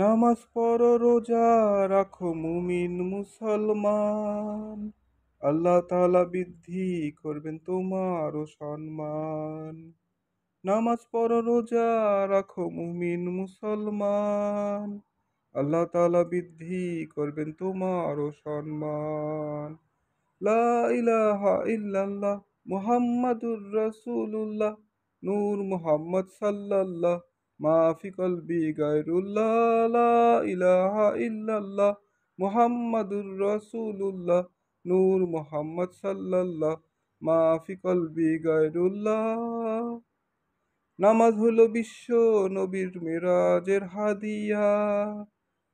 নামাজ পর রোজা রাখো মুমিন মুসলমান আল্লাহ তালা বৃদ্ধি করবেন তোমারও সম্মান নামাজ পড়ো রোজা রাখো মুমিন মুসলমান আল্লাহ তালা বৃদ্ধি করবেন তোমারও সম্মান লা ইলাহা মুহাম্মাদুর রাসূলুল্লাহ নূর মুহাম্মদ সাল্লাল্লাহ মাফিকল বি গায়রুল্লাহ ইলাহা ইল্লাল্লাহ মুহাম্মাদুর রসুলুল্লাহ নূর মোহাম্মদ সাল্লাল্লাহ মাফিকল বি গায়রুল্লাহ নামাজ হলো বিশ্ব নবীর মেরাজের হাদিয়া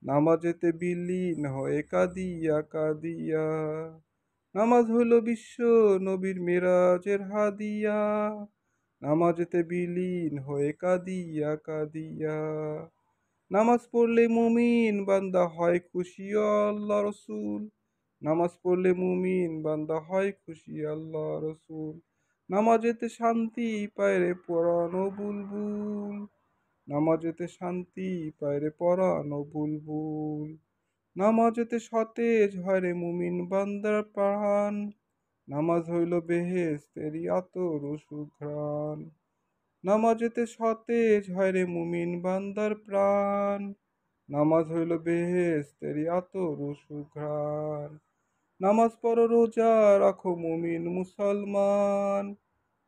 নামাজেতে বিলীন হয়ে কাদিয়া কাদিয়া নামাজ হলো বিশ্ব নবীর মেরাজের হাদিয়া নামাজেতে বিলীন হয়ে কাদিয়া কাদিয়া নামাজ পড়লে মুমিন বান্দা হয় খুশি আল্লাহ রসুল নামাজ পড়লে মুমিন বান্দা হয় খুশি আল্লাহ রসুল নামাজেতে শান্তি পায়রে পড়ানো বুলবুল নামাজেতে শান্তি পায়রে পড়ানো বুলবুল নামাজেতে সতেজ হয় রে মুমিন বান্দার প্রাণ নামাজ হইল বেহেস্ত রিয়াত রসু ঘ্রাণ নামাজেতে সতেজ হয় রে মুমিন বান্দার প্রাণ নামাজ হইল বেহেস্ত রিয়াত রসু ঘ্রাণ নামাজ পড়ো রোজা রাখো মুমিন মুসলমান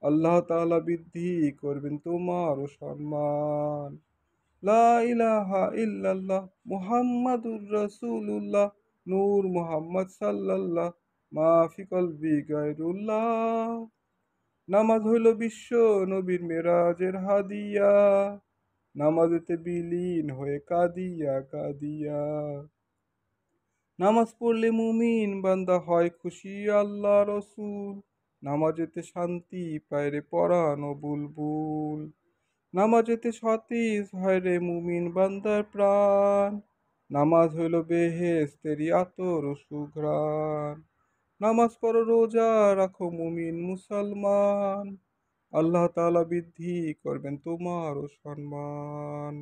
আল্লাহ তালা বৃদ্ধি করবেন তোমার সম্মান লা ইলাহা ইল্লাল্লাহ মুহাম্মাদুর রাসূলুল্লাহ নূর মুহাম্মদ সাল্লাল্লাহ মাফিকল বিগায়রুল্লাহ নামাজ হইল বিশ্ব নবীর মেরাজের হাদিয়া নামাজেতে বিলীন হয়ে কাদিয়া কাদিয়া নামাজ পড়লে মুমিন বান্দা হয় খুশি আল্লাহ রসুল নামাজেতে শান্তি পায় রে পরানো বুলবুল নামাজেতে সতীশ হয় রে মুমিন বান্দার প্রাণ নামাজ হইল বেহেস্তেরি আতর সুঘ্রাণ নামাজ পড়ো রোজা রাখো মুমিন মুসলমান আল্লাহ তালা বৃদ্ধি করবেন তোমারও সম্মান